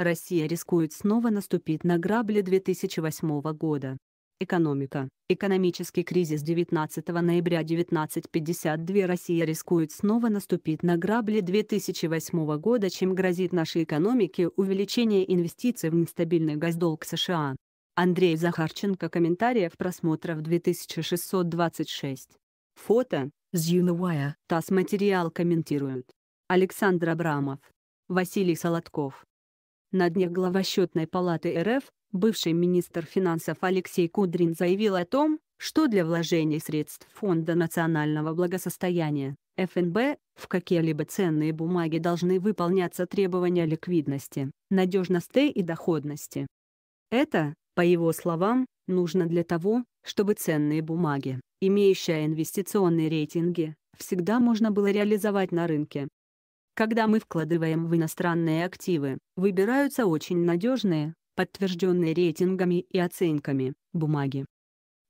Россия рискует снова наступить на грабли 2008 года. Экономика. Экономический кризис 19 ноября 1952 Россия рискует снова наступить на грабли 2008 года, чем грозит нашей экономике увеличение инвестиций в нестабильный газдолг США. Андрей Захарченко. Комментариев просмотров 2626. Фото. С Юнавая. ТАСС материал комментируют. Александр Абрамов. Василий Солодков. На днях глава счетной палаты РФ, бывший министр финансов Алексей Кудрин заявил о том, что для вложений средств Фонда национального благосостояния ФНБ в какие-либо ценные бумаги должны выполняться требования ликвидности, надежности и доходности. Это, по его словам, нужно для того, чтобы ценные бумаги, имеющие инвестиционные рейтинги, всегда можно было реализовать на рынке когда мы вкладываем в иностранные активы, выбираются очень надежные, подтвержденные рейтингами и оценками, бумаги.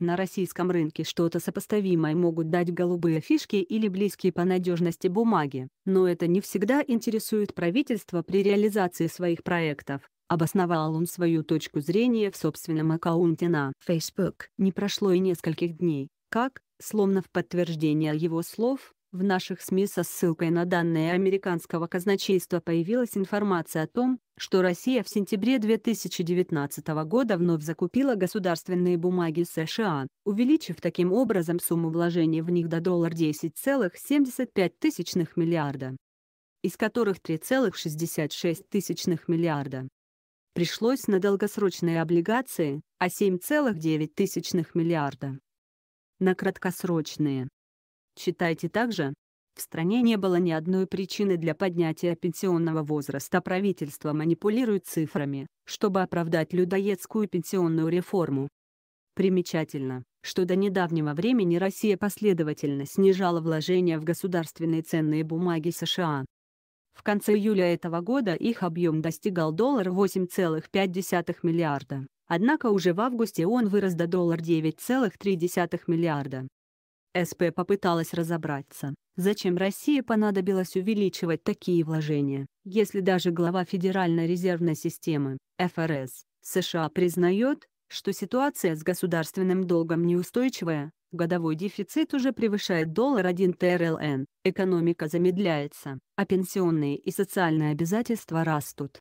На российском рынке что-то сопоставимое могут дать голубые фишки или близкие по надежности бумаги, но это не всегда интересует правительство при реализации своих проектов. Обосновал он свою точку зрения в собственном аккаунте на Facebook. Не прошло и нескольких дней, как, словно в подтверждение его слов, в наших СМИ со ссылкой на данные американского казначейства появилась информация о том, что Россия в сентябре 2019 года вновь закупила государственные бумаги США, увеличив таким образом сумму вложений в них до доллар 10,75 миллиарда, из которых 3,66 миллиарда пришлось на долгосрочные облигации, а 7,9 миллиарда на краткосрочные. Читайте также. В стране не было ни одной причины для поднятия пенсионного возраста правительство манипулирует цифрами, чтобы оправдать людоедскую пенсионную реформу. Примечательно, что до недавнего времени Россия последовательно снижала вложения в государственные ценные бумаги США. В конце июля этого года их объем достигал доллар 8,5 миллиарда, однако уже в августе он вырос до доллар 9,3 миллиарда. СП попыталась разобраться, зачем России понадобилось увеличивать такие вложения, если даже глава Федеральной резервной системы, ФРС, США признает, что ситуация с государственным долгом неустойчивая, годовой дефицит уже превышает доллар 1 ТРЛН, экономика замедляется, а пенсионные и социальные обязательства растут.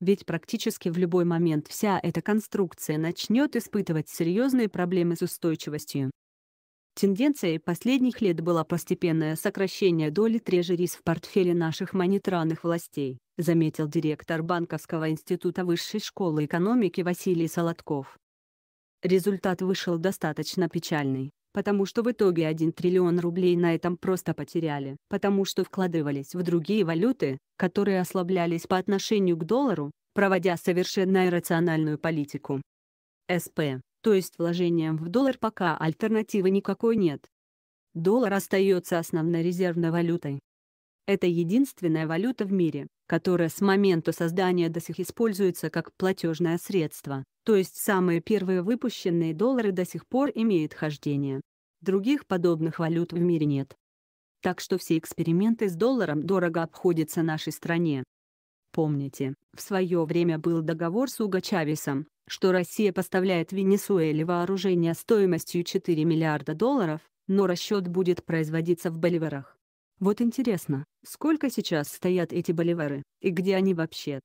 Ведь практически в любой момент вся эта конструкция начнет испытывать серьезные проблемы с устойчивостью, Тенденцией последних лет было постепенное сокращение доли трежерис в портфеле наших монетарных властей, заметил директор Банковского института Высшей школы экономики Василий Солодков. Результат вышел достаточно печальный, потому что в итоге 1 триллион рублей на этом просто потеряли, потому что вкладывались в другие валюты, которые ослаблялись по отношению к доллару, проводя совершенно иррациональную политику. СП то есть вложением в доллар пока альтернативы никакой нет. Доллар остается основной резервной валютой. Это единственная валюта в мире, которая с момента создания до сих используется как платежное средство, то есть самые первые выпущенные доллары до сих пор имеют хождение. Других подобных валют в мире нет. Так что все эксперименты с долларом дорого обходятся нашей стране. Помните, в свое время был договор с Уго Чавесом, что Россия поставляет Венесуэле вооружение стоимостью 4 миллиарда долларов, но расчет будет производиться в боливарах. Вот интересно, сколько сейчас стоят эти боливары, и где они вообще?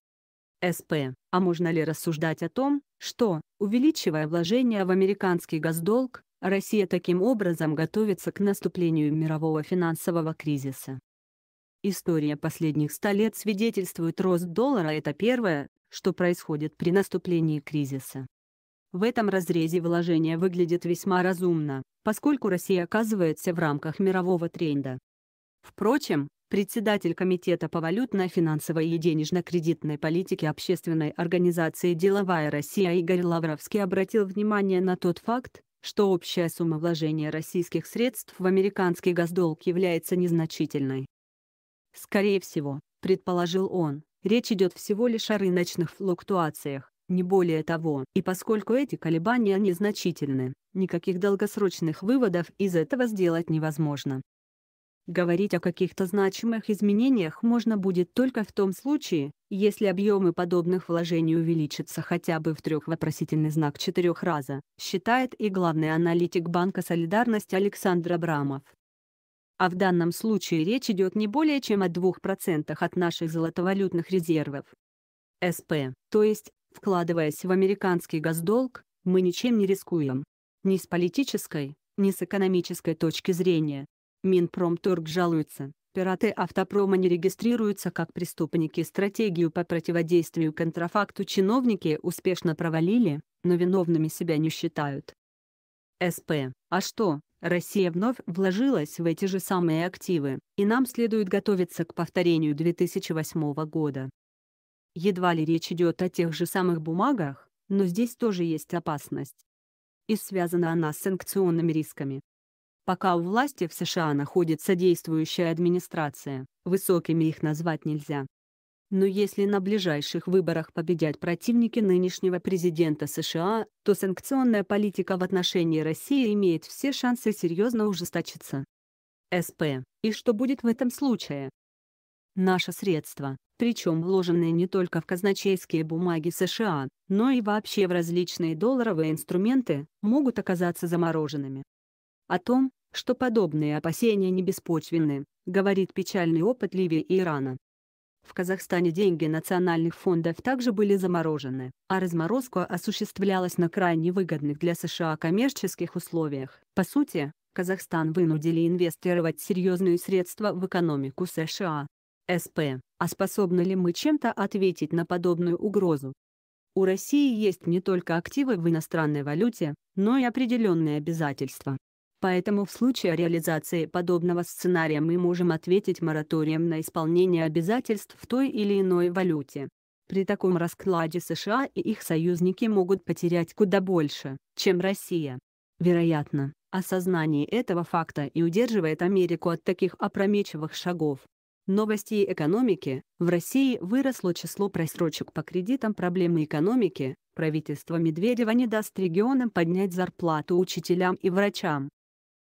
СП. А можно ли рассуждать о том, что, увеличивая вложения в американский госдолг, Россия таким образом готовится к наступлению мирового финансового кризиса? История последних ста лет свидетельствует рост доллара – это первое, что происходит при наступлении кризиса. В этом разрезе вложения выглядит весьма разумно, поскольку Россия оказывается в рамках мирового тренда. Впрочем, председатель Комитета по валютно-финансовой и денежно-кредитной политике общественной организации «Деловая Россия» Игорь Лавровский обратил внимание на тот факт, что общая сумма вложения российских средств в американский госдолг является незначительной. Скорее всего, предположил он, речь идет всего лишь о рыночных флуктуациях, не более того, и поскольку эти колебания незначительны, никаких долгосрочных выводов из этого сделать невозможно. Говорить о каких-то значимых изменениях можно будет только в том случае, если объемы подобных вложений увеличатся хотя бы в трех вопросительный знак четырех раза, считает и главный аналитик Банка «Солидарность» Александр Абрамов а в данном случае речь идет не более чем о 2% от наших золотовалютных резервов. СП, то есть, вкладываясь в американский госдолг, мы ничем не рискуем. Ни с политической, ни с экономической точки зрения. Минпромторг жалуется, пираты автопрома не регистрируются как преступники. Стратегию по противодействию контрафакту чиновники успешно провалили, но виновными себя не считают. СП, а что, Россия вновь вложилась в эти же самые активы, и нам следует готовиться к повторению 2008 года. Едва ли речь идет о тех же самых бумагах, но здесь тоже есть опасность. И связана она с санкционными рисками. Пока у власти в США находится действующая администрация, высокими их назвать нельзя. Но если на ближайших выборах победят противники нынешнего президента США, то санкционная политика в отношении России имеет все шансы серьезно ужесточиться. СП. И что будет в этом случае? Наши средства, причем вложенные не только в казначейские бумаги США, но и вообще в различные долларовые инструменты, могут оказаться замороженными. О том, что подобные опасения не беспочвенны, говорит печальный опыт Ливии и Ирана. В Казахстане деньги национальных фондов также были заморожены, а разморозка осуществлялась на крайне выгодных для США коммерческих условиях. По сути, Казахстан вынудили инвестировать серьезные средства в экономику США. СП. А способны ли мы чем-то ответить на подобную угрозу? У России есть не только активы в иностранной валюте, но и определенные обязательства, Поэтому в случае реализации подобного сценария мы можем ответить мораторием на исполнение обязательств в той или иной валюте. При таком раскладе США и их союзники могут потерять куда больше, чем Россия. Вероятно, осознание этого факта и удерживает Америку от таких опрометчивых шагов. Новости и экономики. В России выросло число просрочек по кредитам проблемы экономики. Правительство Медведева не даст регионам поднять зарплату учителям и врачам.